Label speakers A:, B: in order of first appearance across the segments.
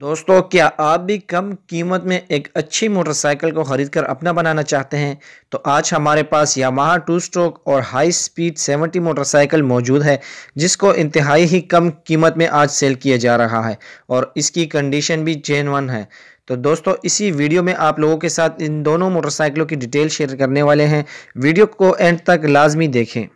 A: दोस्तों क्या आप भी कम कीमत में एक अच्छी मोटरसाइकिल को ख़रीद कर अपना बनाना चाहते हैं तो आज हमारे पास यामाहा टू स्ट्रोक और हाई स्पीड 70 मोटरसाइकिल मौजूद है जिसको इंतहाई ही कम कीमत में आज सेल किया जा रहा है और इसकी कंडीशन भी जेन वन है तो दोस्तों इसी वीडियो में आप लोगों के साथ इन दोनों मोटरसाइकिलों की डिटेल शेयर करने वाले हैं वीडियो को एंड तक लाजमी देखें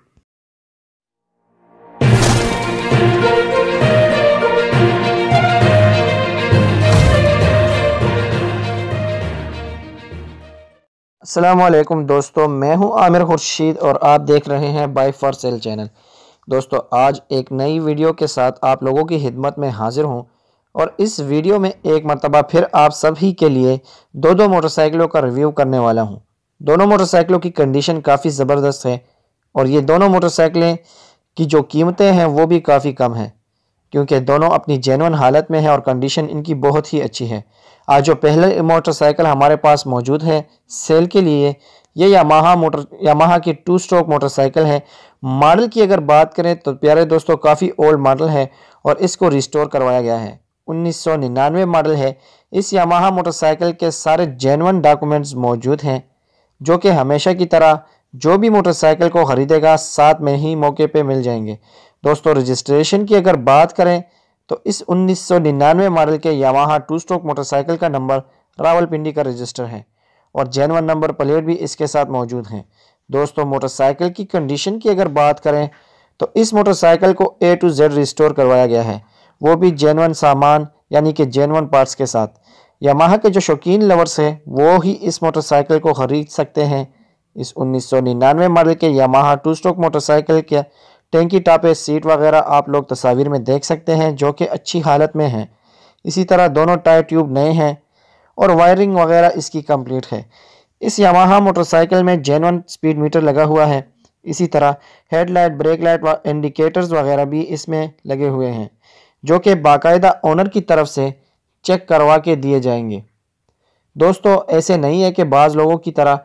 A: असलम दोस्तों मैं हूं आमिर खुर्शीद और आप देख रहे हैं बाई फॉर सेल चैनल दोस्तों आज एक नई वीडियो के साथ आप लोगों की खिदमत में हाजिर हूं और इस वीडियो में एक मरतबा फिर आप सभी के लिए दो दो मोटरसाइकिलों का रिव्यू करने वाला हूं दोनों मोटरसाइकिलों की कंडीशन काफ़ी ज़बरदस्त है और ये दोनों मोटरसाइकिलें की जो कीमतें हैं वो भी काफ़ी कम हैं क्योंकि दोनों अपनी जेनवन हालत में है और कंडीशन इनकी बहुत ही अच्छी है आज जो पहले मोटरसाइकिल हमारे पास मौजूद है सेल के लिए ये यामाहा मोटर यामाहा की टू स्ट्रोक मोटरसाइकिल है मॉडल की अगर बात करें तो प्यारे दोस्तों काफ़ी ओल्ड मॉडल है और इसको रिस्टोर करवाया गया है 1999 मॉडल है इस यामाहा मोटरसाइकिल के सारे जेनवन डॉक्यूमेंट्स मौजूद हैं जो कि हमेशा की तरह जो भी मोटरसाइकिल को ख़रीदेगा साथ में ही मौके पर मिल जाएंगे दोस्तों रजिस्ट्रेशन की अगर बात करें तो इस 1999 मॉडल के यामाहा टू स्ट्रोक मोटरसाइकिल का नंबर रावलपिंडी का रजिस्टर है और जैनवन नंबर प्लेट भी इसके साथ मौजूद हैं दोस्तों मोटरसाइकिल की कंडीशन की अगर बात करें तो इस मोटरसाइकिल को ए टू जेड रिस्टोर करवाया गया है वो भी जैनवन सामान यानी कि जैनवन पार्ट्स के साथ यामाहा के जो शौकीन लवर्स हैं वो ही इस मोटरसाइकिल को ख़रीद सकते हैं इस 1999 मॉडल के यामाहा टू स्ट्रोक मोटरसाइकिल के टैंकी टापे सीट वगैरह आप लोग तस्वीर में देख सकते हैं जो कि अच्छी हालत में हैं इसी तरह दोनों टायर ट्यूब नए हैं और वायरिंग वगैरह इसकी कंप्लीट है इस यमाहा मोटरसाइकिल में जेनवन स्पीड मीटर लगा हुआ है इसी तरह हेडलाइट ब्रेक लाइट व इंडिकेटर्स वगैरह भी इसमें लगे हुए हैं जो कि बाकायदा ओनर की तरफ से चेक करवा के दिए जाएंगे दोस्तों ऐसे नहीं है कि बाज़ लोगों की तरह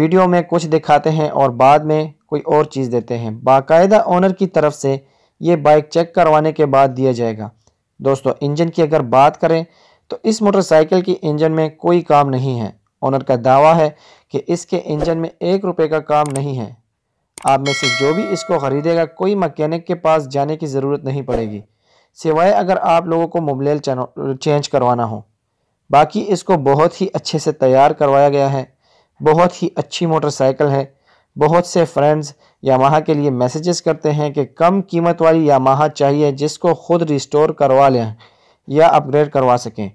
A: वीडियो में कुछ दिखाते हैं और बाद में कोई और चीज़ देते हैं बाकायदा ऑनर की तरफ से ये बाइक चेक करवाने के बाद दिया जाएगा दोस्तों इंजन की अगर बात करें तो इस मोटरसाइकिल की इंजन में कोई काम नहीं है ऑनर का दावा है कि इसके इंजन में एक रुपये का काम नहीं है आप में से जो भी इसको ख़रीदेगा कोई मकैनिक के पास जाने की ज़रूरत नहीं पड़ेगी सिवाय अगर आप लोगों को मुबलेल चेंज करवाना हो बाकी इसको बहुत ही अच्छे से तैयार करवाया गया है बहुत ही अच्छी मोटरसाइकिल है बहुत से फ्रेंड्स यामाहा के लिए मैसेजेस करते हैं कि कम कीमत वाली यामाहा चाहिए जिसको ख़ुद रिस्टोर करवा लें या अपग्रेड करवा सकें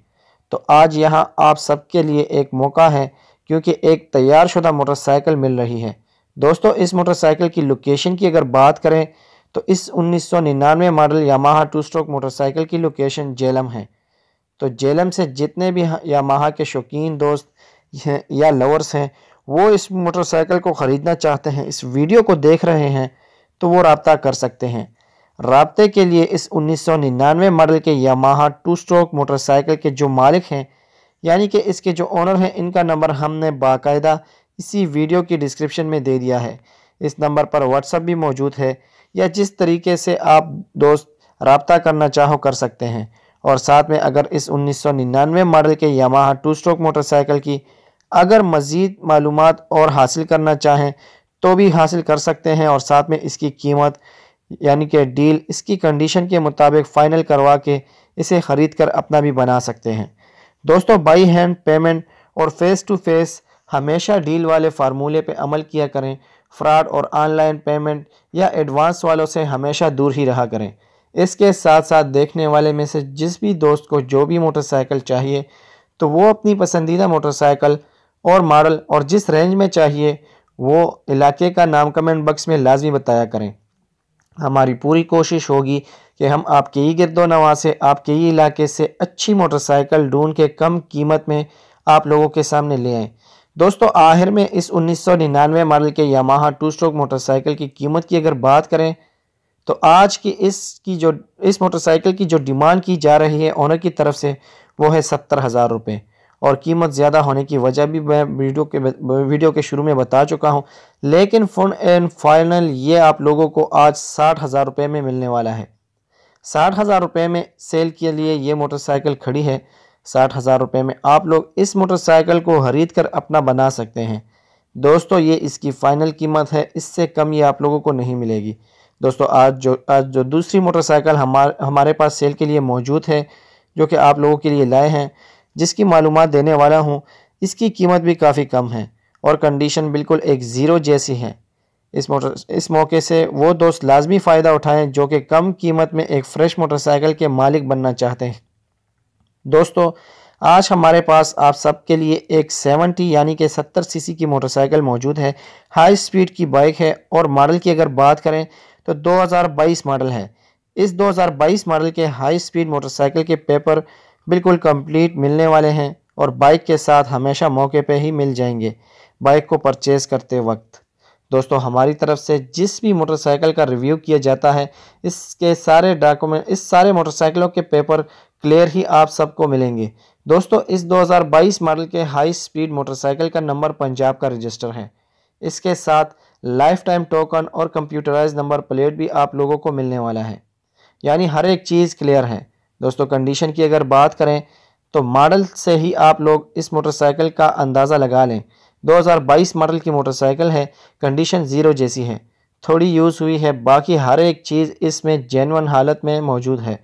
A: तो आज यहाँ आप सबके लिए एक मौका है क्योंकि एक तैयार शुदा मोटरसाइकिल मिल रही है दोस्तों इस मोटरसाइकिल की लोकेशन की अगर बात करें तो इस निन्यानवे model Yamaha two stroke motorcycle की लोकेशन जेलम है तो जेलम से जितने भी यामाहा के शौकीन दोस्त या लवर्स हैं वो इस मोटरसाइकिल को ख़रीदना चाहते हैं इस वीडियो को देख रहे हैं तो वो रबता कर सकते हैं रबते के लिए इस 1999 मॉडल के यामाहा टू स्ट्रोक मोटरसाइकिल के जो मालिक हैं यानी कि इसके जो ओनर हैं इनका नंबर हमने बाकायदा इसी वीडियो की डिस्क्रिप्शन में दे दिया है इस नंबर पर व्हाट्सअप भी मौजूद है या जिस तरीके से आप दोस्त रबता करना चाहो कर सकते हैं और साथ में अगर इस 1999 मॉडल के यामाहा टू स्ट्रोक मोटरसाइकिल की अगर मज़ीद मालूम और हासिल करना चाहें तो भी हासिल कर सकते हैं और साथ में इसकी कीमत यानी कि डील इसकी कंडीशन के मुताबिक फ़ाइनल करवा के इसे ख़रीद कर अपना भी बना सकते हैं दोस्तों बाई हैंड पेमेंट और फेस टू फेस हमेशा डील वाले फार्मूले पर अमल किया करें फ्रॉड और ऑनलाइन पेमेंट या एडवांस वालों से हमेशा दूर ही रहा करें इसके साथ साथ देखने वाले में से जिस भी दोस्त को जो भी मोटरसाइकिल चाहिए तो वो अपनी पसंदीदा मोटरसाइकिल और मॉडल और जिस रेंज में चाहिए वो इलाके का नाम कमेंट बक्स में लाजमी बताया करें हमारी पूरी कोशिश होगी कि हम आपके ही गिरदो नवा से आपके ही इलाके से अच्छी मोटरसाइकिल ढूंढ के कम कीमत में आप लोगों के सामने ले आएँ दोस्तों आखिर में इस 1999 मॉडल के यामाहा टू स्ट्रोक मोटरसाइकिल की कीमत की अगर बात करें तो आज की इस की जो इस मोटरसाइकिल की जो डिमांड की जा रही है ऑनर की तरफ से वो है सत्तर हज़ार रुपये और कीमत ज़्यादा होने की वजह भी मैं वीडियो के वीडियो के शुरू में बता चुका हूँ लेकिन फोन एंड फाइनल ये आप लोगों को आज साठ हज़ार रुपये में मिलने वाला है साठ हज़ार रुपये में सेल के लिए ये मोटरसाइकिल खड़ी है साठ हज़ार रुपये में आप लोग इस मोटरसाइकिल को खरीद कर अपना बना सकते हैं दोस्तों ये इसकी फ़ाइनल कीमत है इससे कम ये आप लोगों को नहीं मिलेगी दोस्तों आज जो आज जो दूसरी मोटरसाइकिल हमार हमारे पास सेल के लिए मौजूद है जो कि आप लोगों के लिए लाए हैं जिसकी मालूम देने वाला हूँ इसकी कीमत भी काफ़ी कम है और कंडीशन बिल्कुल एक ज़ीरो जैसी है इस मोटर इस मौके से वो दोस्त लाजमी फ़ायदा उठाएं जो कि कम कीमत में एक फ़्रेश मोटरसाइकिल के मालिक बनना चाहते हैं दोस्तों आज हमारे पास आप सब के लिए एक 70 यानी कि 70 सीसी की मोटरसाइकिल मौजूद है हाई स्पीड की बाइक है और मॉडल की अगर बात करें तो 2022 मॉडल है इस 2022 मॉडल के हाई स्पीड मोटरसाइकिल के पेपर बिल्कुल कंप्लीट मिलने वाले हैं और बाइक के साथ हमेशा मौके पे ही मिल जाएंगे बाइक को परचेज करते वक्त दोस्तों हमारी तरफ से जिस भी मोटरसाइकिल का रिव्यू किया जाता है इसके सारे डॉक्यूमेंट इस सारे मोटरसाइकिलों के पेपर क्लियर ही आप सबको मिलेंगे दोस्तों इस 2022 मॉडल के हाई स्पीड मोटरसाइकिल का नंबर पंजाब का रजिस्टर है इसके साथ लाइफ टाइम टोकन और कंप्यूटराइज नंबर प्लेट भी आप लोगों को मिलने वाला है यानी हर एक चीज़ क्लियर है दोस्तों कंडीशन की अगर बात करें तो मॉडल से ही आप लोग इस मोटरसाइकिल का अंदाज़ा लगा लें 2022 मॉडल की मोटरसाइकिल है कंडीशन ज़ीरो जैसी है थोड़ी यूज़ हुई है बाकी हर एक चीज़ इसमें जेनवन हालत में मौजूद है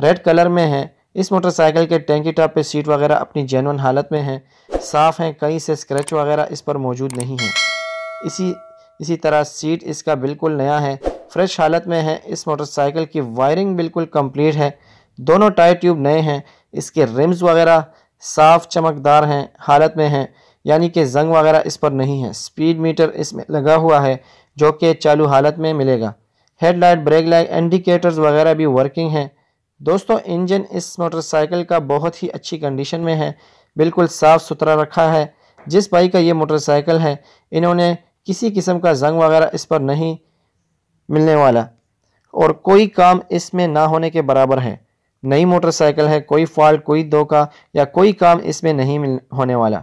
A: रेड कलर में है इस मोटरसाइकिल के टेंकी टॉप पे सीट वगैरह अपनी जेनवन हालत में है साफ़ हैं कहीं से स्क्रैच वगैरह इस पर मौजूद नहीं है इसी इसी तरह सीट इसका बिल्कुल नया है फ्रेश हालत में है इस मोटरसाइकिल की वायरिंग बिल्कुल कम्प्लीट है दोनों टायर ट्यूब नए हैं इसके रिम्स वगैरह साफ चमकदार हैं हालत में हैं यानी कि जंग वगैरह इस पर नहीं है स्पीड मीटर इसमें लगा हुआ है जो कि चालू हालत में मिलेगा हेडलाइट ब्रेक लाइट इंडिकेटर्स वगैरह भी वर्किंग हैं दोस्तों इंजन इस मोटरसाइकिल का बहुत ही अच्छी कंडीशन में है बिल्कुल साफ़ सुथरा रखा है जिस बाइक का ये मोटरसाइकिल है इन्होंने किसी किस्म का जंग वगैरह इस पर नहीं मिलने वाला और कोई काम इसमें ना होने के बराबर है नई मोटरसाइकिल है कोई फॉल्ट कोई धोखा या कोई काम इसमें नहीं मिल होने वाला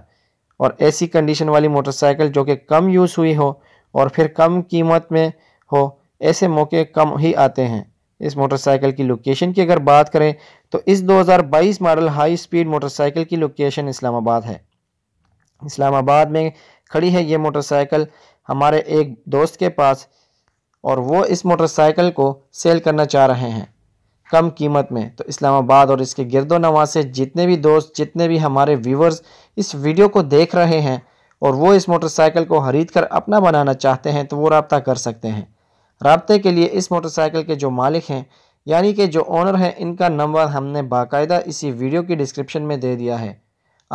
A: और ऐसी कंडीशन वाली मोटरसाइकिल जो कि कम यूज़ हुई हो और फिर कम कीमत में हो ऐसे मौके कम ही आते हैं इस मोटरसाइकिल की लोकेशन की अगर बात करें तो इस 2022 मॉडल हाई स्पीड मोटरसाइकिल की लोकेशन इस्लामाबाद है इस्लामाबाद में खड़ी है ये मोटरसाइकिल हमारे एक दोस्त के पास और वो इस मोटरसाइकिल को सेल करना चाह रहे हैं कम कीमत में तो इस्लामाबाद और इसके गिरदो नवा से जितने भी दोस्त जितने भी हमारे व्यूवर्स इस वीडियो को देख रहे हैं और वो इस मोटरसाइकिल को ख़रीद कर अपना बनाना चाहते हैं तो वो रबता कर सकते हैं रबते के लिए इस मोटरसाइकिल के जो मालिक हैं यानी कि जो ओनर हैं इनका नंबर हमने बाकायदा इसी वीडियो की डिस्क्रिप्शन में दे दिया है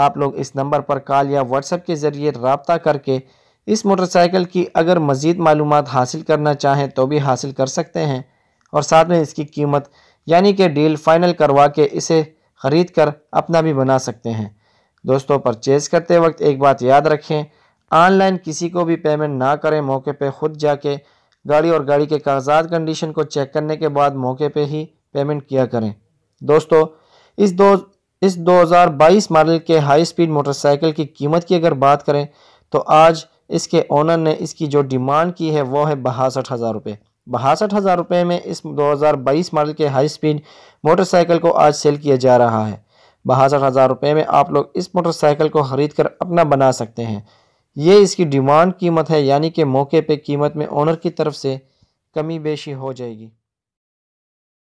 A: आप लोग इस नंबर पर कॉल या व्हाट्सएप के ज़रिए रबता करके इस मोटरसाइकिल की अगर मज़ीद मालूम हासिल करना चाहें तो भी हासिल कर सकते हैं और साथ में इसकी कीमत यानी कि डील फाइनल करवा के इसे ख़रीद कर अपना भी बना सकते हैं दोस्तों परचेज़ करते वक्त एक बात याद रखें ऑनलाइन किसी को भी पेमेंट ना करें मौके पे खुद जाके गाड़ी और गाड़ी के कागजात कंडीशन को चेक करने के बाद मौके पे ही पेमेंट किया करें दोस्तों इस दो इस 2022 मॉडल के हाई स्पीड मोटरसाइकिल की कीमत की अगर बात करें तो आज इसके ओनर ने इसकी जो डिमांड की है वो है बासठ हज़ार रुपये बासठ हज़ार रुपये में इस 2022 मॉडल के हाई स्पीड मोटरसाइकिल को आज सेल किया जा रहा है बासठ हज़ार रुपये में आप लोग इस मोटरसाइकिल को ख़रीद कर अपना बना सकते हैं ये इसकी डिमांड कीमत है यानी कि मौके पे कीमत में ओनर की तरफ से कमी बेशी हो जाएगी